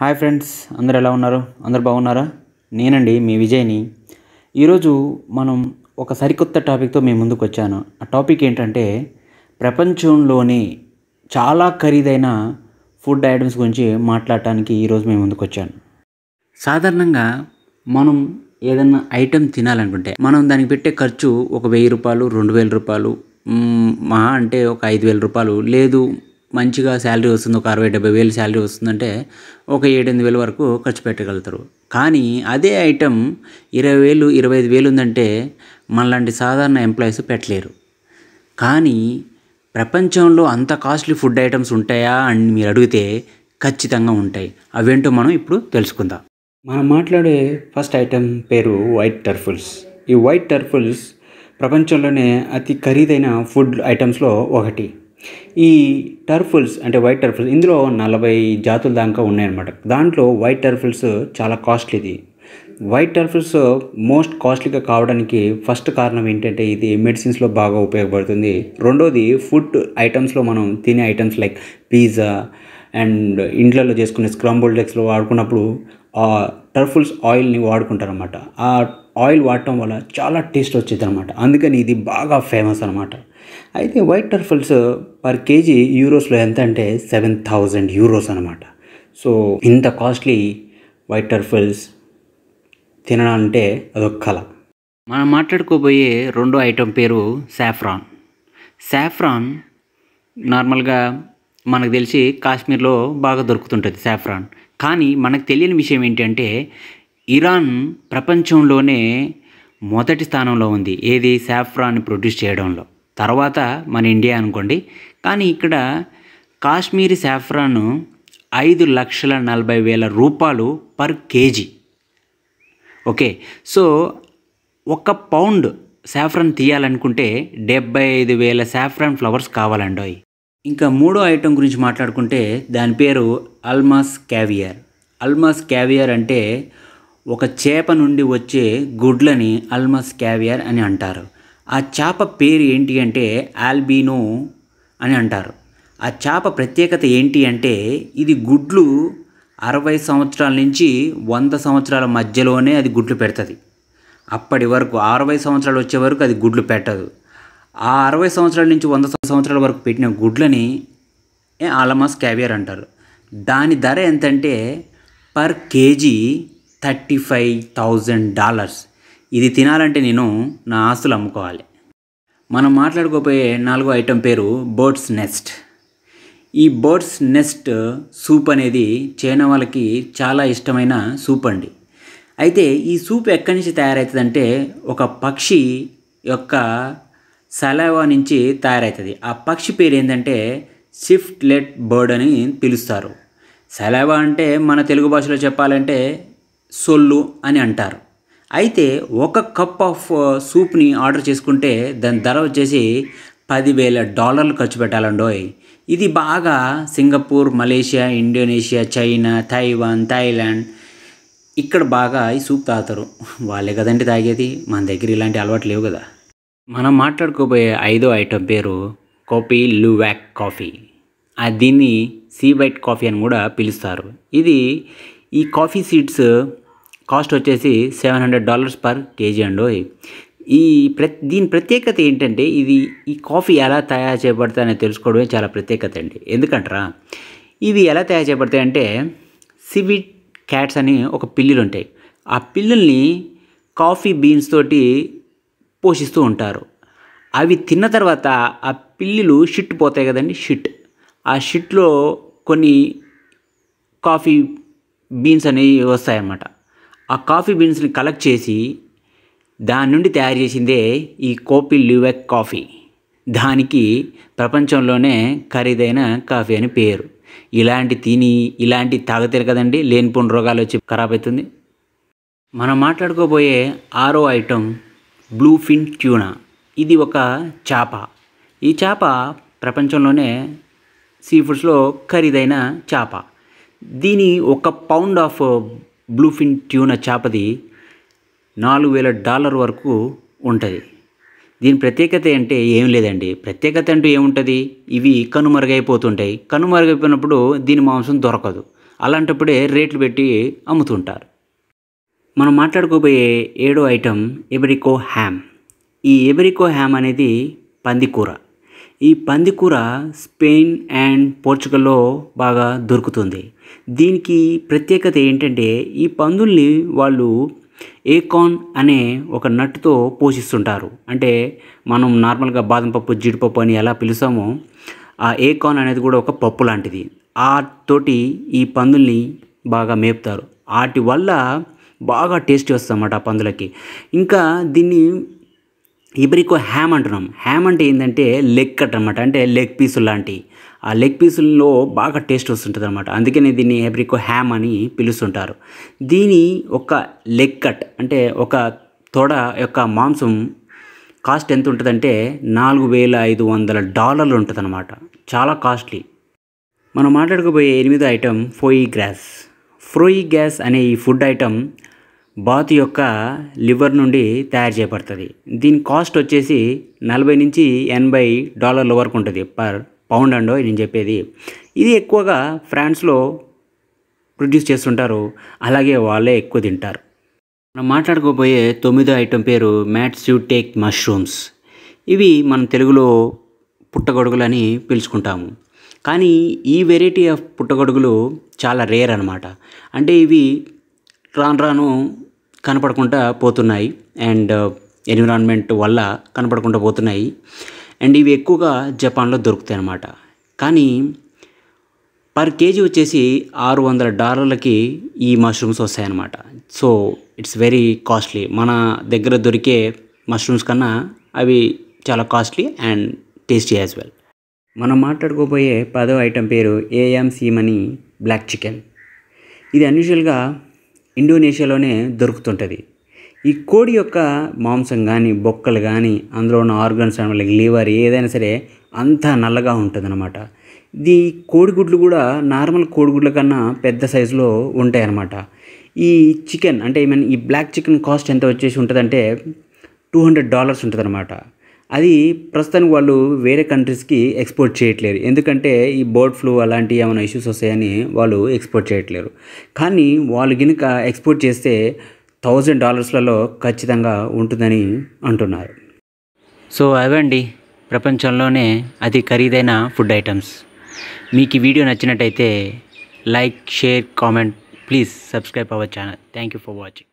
hi friends అందరు ఎలా ఉన్నారు అందరు బాగున్నారా నేనండి మీ విజయ్ని ఈరోజు మనం ఒక సరికొత్త టాపిక్తో మీ ముందుకు వచ్చాను ఆ టాపిక్ ఏంటంటే ప్రపంచంలోని చాలా ఖరీదైన ఫుడ్ ఐటమ్స్ గురించి మాట్లాడటానికి ఈరోజు మేము ముందుకు వచ్చాను సాధారణంగా మనం ఏదన్నా ఐటెం తినాలనుకుంటే మనం దానికి పెట్టే ఖర్చు ఒక వెయ్యి రూపాయలు రెండు వేల రూపాయలు మహా అంటే ఒక ఐదు వేల రూపాయలు లేదు మంచిగా శాలరీ వస్తుంది ఒక అరవై డెబ్బై వేలు శాలరీ వస్తుందంటే ఒక ఏడెనిమిది వేల వరకు ఖర్చు పెట్టగలుగుతారు కానీ అదే ఐటెం ఇరవై వేలు ఇరవై ఐదు వేలు ఉందంటే మనలాంటి సాధారణ ఎంప్లాయీస్ పెట్టలేరు కానీ ప్రపంచంలో అంత కాస్ట్లీ ఫుడ్ ఐటమ్స్ ఉంటాయా అని మీరు అడిగితే ఖచ్చితంగా ఉంటాయి అవేంటో మనం ఇప్పుడు తెలుసుకుందాం మనం మాట్లాడే ఫస్ట్ ఐటెం పేరు వైట్ టర్ఫుల్స్ ఈ వైట్ టర్ఫుల్స్ ప్రపంచంలోనే అతి ఖరీదైన ఫుడ్ ఐటమ్స్లో ఒకటి ఈ టర్ఫుల్స్ అంటే వైట్ టర్ఫుల్స్ ఇందులో నలభై జాతుల దాకా ఉన్నాయన్నమాట దాంట్లో వైట్ టర్ఫుల్స్ చాలా కాస్ట్లీది వైట్ టర్ఫుల్స్ మోస్ట్ కాస్ట్లీగా కావడానికి ఫస్ట్ కారణం ఏంటంటే ఇది మెడిసిన్స్లో బాగా ఉపయోగపడుతుంది రెండోది ఫుడ్ ఐటమ్స్లో మనం తినే ఐటమ్స్ లైక్ పిజ్జా అండ్ ఇండ్లలో చేసుకునే స్క్రంబుల్ డెక్స్లో వాడుకున్నప్పుడు టర్ఫుల్స్ ఆయిల్ని వాడుకుంటారనమాట ఆ ఆయిల్ వాడటం వల్ల చాలా టేస్ట్ వచ్చేది అనమాట అందుకని ఇది బాగా ఫేమస్ అనమాట అయితే వైట్ టర్ఫుల్స్ పర్ కేజీ యూరోస్లో ఎంత అంటే సెవెన్ థౌజండ్ యూరోస్ అనమాట సో ఇంత కాస్ట్లీ వైట్ టర్ఫుల్స్ తినడం అంటే అదొక కళ మనం మాట్లాడుకోబోయే రెండో ఐటెం పేరు సాఫ్రాన్ సాఫ్రాన్ నార్మల్గా మనకు తెలిసి కాశ్మీర్లో బాగా దొరుకుతుంటుంది సాఫ్రాన్ కానీ మనకు తెలియని విషయం ఏంటంటే ఇరాన్ ప్రపంచంలోనే మొదటి స్థానంలో ఉంది ఏది సాఫ్రాన్ ప్రొడ్యూస్ చేయడంలో తర్వాత మన ఇండియా అనుకోండి కానీ ఇక్కడ కాశ్మీరీ సాఫ్రాన్ ఐదు లక్షల నలభై వేల రూపాయలు పర్ కేజీ ఓకే సో ఒక పౌండ్ సాఫ్రాన్ తీయాలనుకుంటే డెబ్బై ఐదు వేల సాఫ్రాన్ ఫ్లవర్స్ కావాలండి ఇంకా మూడో ఐటెం గురించి మాట్లాడుకుంటే దాని పేరు అల్మాస్ క్యావియర్ అల్మాస్ క్యావియర్ అంటే ఒక చేప నుండి వచ్చే గుడ్లని అల్మాస్ క్యావియర్ అని అంటారు ఆ చేప పేరు ఏంటి అంటే ఆల్బీనో అని అంటారు ఆ చేప ప్రత్యేకత ఏంటి అంటే ఇది గుడ్లు అరవై సంవత్సరాల నుంచి వంద సంవత్సరాల మధ్యలోనే అది గుడ్లు పెడుతుంది అప్పటి వరకు అరవై సంవత్సరాలు వచ్చే వరకు అది గుడ్లు పెట్టదు ఆ అరవై సంవత్సరాల నుంచి వంద సంవత్సరాల వరకు పెట్టిన గుడ్లని ఆలమాస్ క్యావియర్ అంటారు దాని ధర ఎంతంటే per kg thirty five thousand dollars ఇది తినాలంటే నేను నా ఆస్తులు అమ్ముకోవాలి మనం మాట్లాడుకోపోయే నాలుగో ఐటెం పేరు బర్డ్స్ నెస్ట్ ఈ బర్డ్స్ నెస్ట్ సూప్ అనేది చైనా వాళ్ళకి చాలా ఇష్టమైన సూప్ అండి అయితే ఈ సూప్ ఎక్కడి నుంచి తయారవుతుందంటే ఒక పక్షి యొక్క సలవా నుంచి తయారవుతుంది ఆ పక్షి పేరు ఏంటంటే లెట్ బర్డ్ అని పిలుస్తారు సలవా అంటే మన తెలుగు భాషలో చెప్పాలంటే సొల్లు అని అంటారు అయితే ఒక కప్ ఆఫ్ సూప్ని ఆర్డర్ చేసుకుంటే దాని ధర వచ్చేసి పదివేల డాలర్లు ఖర్చు పెట్టాలండోయ్ ఇది బాగా Singapore Malaysia Indonesia China Taiwan Thailand ఇక్కడ బాగా ఈ సూప్ తాగుతారు వాళ్ళే కదండి తాగేది మన దగ్గర ఇలాంటి అలవాట్లు లేవు కదా మనం మాట్లాడుకోబోయే ఐదో ఐటెం పేరు కాఫీ లువాక్ కాఫీ దీన్ని సీ వైట్ కాఫీ అని కూడా పిలుస్తారు ఇది ఈ కాఫీ సీడ్స్ కాస్ట్ వచ్చేసి seven hundred dollars per kg అండి ఈ ప్ర దీని ప్రత్యేకత ఏంటంటే ఇది ఈ కాఫీ ఎలా తయారు చేయబడతాయని తెలుసుకోవడమే చాలా ప్రత్యేకత అండి ఎందుకంటారా ఇవి ఎలా తయారు చేయబడతాయంటే సివిట్ క్యాట్స్ అని ఒక పిల్లులు ఉంటాయి ఆ పిల్లుల్ని కాఫీ బీన్స్ తోటి పోషిస్తూ ఉంటారు అవి తిన్న తర్వాత ఆ పిల్లులు షిట్ పోతాయి కదండి షిట్ ఆ షిట్లో కొన్ని కాఫీ బీన్స్ అనేవి వస్తాయన్నమాట ఆ కాఫీ బీన్స్ని కలెక్ట్ చేసి దాని నుండి తయారు చేసిందే ఈ కోపి లివెక్ కాఫీ దానికి ప్రపంచంలోనే ఖరీదైన కాఫీ అని పేరు ఇలాంటి తిని ఇలాంటి తాగతారు కదండి లేనిపోని రోగాలు వచ్చి ఖరాబ్ అవుతుంది మనం మాట్లాడుకోబోయే ఆరో ఐటమ్ బ్లూఫిన్ ట్యూనా ఇది ఒక చేప ఈ చేప ప్రపంచంలోనే సీ ఫుడ్స్లో ఖరీదైన చేప దీని ఒక పౌండ్ ఆఫ్ బ్లూఫిన్ ట్యూనా చేపది నాలుగు వేల డాలర్ వరకు ఉంటుంది దీని ప్రత్యేకత అంటే ఏం లేదండి ప్రత్యేకత అంటూ ఏముంటుంది ఇవి కనుమరుగైపోతుంటాయి కనుమరుగైపోయినప్పుడు దీని మాంసం దొరకదు అలాంటప్పుడే రేట్లు పెట్టి అమ్ముతుంటారు మనం మాట్లాడుకోబోయే ఏడో ఐటెం ఎబరికో హ్యామ్ ఈ ఎబరికో హ్యామ్ అనేది పందికూర ఈ పందికూర స్పెయిన్ అండ్ పోర్చుగల్లో బాగా దొరుకుతుంది దీనికి ప్రత్యేకత ఏంటంటే ఈ పందుల్ని వాళ్ళు ఏకాన్ అనే ఒక నట్టుతో పోషిస్తుంటారు అంటే మనం నార్మల్గా బాదం పప్పు జీడిపప్పు అని ఎలా పిలుస్తామో ఆ ఏకాన్ అనేది కూడా ఒక పప్పు లాంటిది ఆ తోటి ఈ పందుల్ని బాగా మేపుతారు వాటి వల్ల బాగా టేస్ట్ వస్తుంది ఆ పందులకి ఇంకా దీన్ని ఇబ్రికో హ్యామ్ అంటున్నాం హ్యామ్ అంటే ఏంటంటే లెగ్ కట్ అనమాట అంటే లెగ్ పీసులు లాంటివి ఆ లెగ్ పీసుల్లో బాగా టేస్ట్ వస్తుంటుంది అనమాట అందుకనే దీన్ని ఎబ్రికో హ్యామ్ అని పిలుస్తుంటారు దీని ఒక లెగ్ కట్ అంటే ఒక తొడ యొక్క మాంసం కాస్ట్ ఎంత ఉంటుందంటే నాలుగు వేల ఐదు వందల డాలర్లు ఉంటుందన్నమాట చాలా కాస్ట్లీ మనం మాట్లాడుకోబోయే ఎనిమిదో item foie gras foie gras అనే ఈ ఫుడ్ ఐటెం బాత్ యొక్క లివర్ నుండి తయారు చేయబడుతుంది దీని కాస్ట్ వచ్చేసి నలభై నుంచి ఎనభై డాలర్ల వరకు ఉంటుంది పర్ పౌండ్ అండో నేను చెప్పేది ఇది ఎక్కువగా ఫ్రాన్స్లో ప్రొడ్యూస్ చేస్తుంటారు అలాగే వాళ్ళే ఎక్కువ తింటారు మనం మాట్లాడుకోబోయే తొమ్మిదో ఐటెం పేరు మ్యాట్ టేక్ మష్రూమ్స్ ఇవి మనం తెలుగులో పుట్టగొడుగులని పిలుచుకుంటాము కానీ ఈ వెరైటీ ఆఫ్ పుట్టగొడుగులు చాలా రేర్ అనమాట అంటే ఇవి రాను రాను కనపడకుండా పోతున్నాయి అండ్ uh, ఎన్విరాన్మెంట్ వల్ల కనపడకుండా పోతున్నాయి అండ్ ఇవి ఎక్కువగా జపాన్లో దొరుకుతాయి అన్నమాట కానీ పర్ కేజీ వచ్చేసి ఆరు వందల డాలర్లకి ఈ మష్రూమ్స్ వస్తాయన్నమాట సో ఇట్స్ వెరీ కాస్ట్లీ మన దగ్గర దొరికే మష్రూమ్స్ కన్నా అవి చాలా costly and tasty as well మనం మాట్లాడుకోబోయే పదో ఐటెం పేరు ఏఎం సీమని బ్లాక్ చికెన్ ఇది అన్యూజువల్గా ఇండోనేషియాలోనే దొరుకుతుంటుంది ఈ కోడి యొక్క మాంసం కానీ బొక్కలు కానీ అందులో ఉన్న ఆర్గన్స్ లీవర్ ఏదైనా సరే అంతా నల్లగా ఉంటుందన్నమాట ఇది కోడిగుడ్లు కూడా నార్మల్ కోడిగుడ్ల కన్నా పెద్ద సైజులో ఉంటాయన్నమాట ఈ చికెన్ అంటే ఐ మీన్ ఈ బ్లాక్ చికెన్ కాస్ట్ ఎంత వచ్చేసి ఉంటుందంటే టూ హండ్రెడ్ డాలర్స్ ఉంటుందన్నమాట అది ప్రస్తుతానికి వాళ్ళు వేరే కంట్రీస్కి ఎక్స్పోర్ట్ చేయట్లేరు ఎందుకంటే ఈ బర్డ్ ఫ్లూ అలాంటివి ఏమైనా ఇష్యూస్ వస్తాయని వాళ్ళు ఎక్స్పోర్ట్ చేయట్లేరు కానీ వాళ్ళు కనుక ఎక్స్పోర్ట్ చేస్తే థౌజండ్ డాలర్స్లలో ఖచ్చితంగా ఉంటుందని అంటున్నారు సో అవండి ప్రపంచంలోనే అతి ఖరీదైన ఫుడ్ ఐటమ్స్ మీకు ఈ వీడియో నచ్చినట్టయితే like share comment please subscribe our channel thank you for watching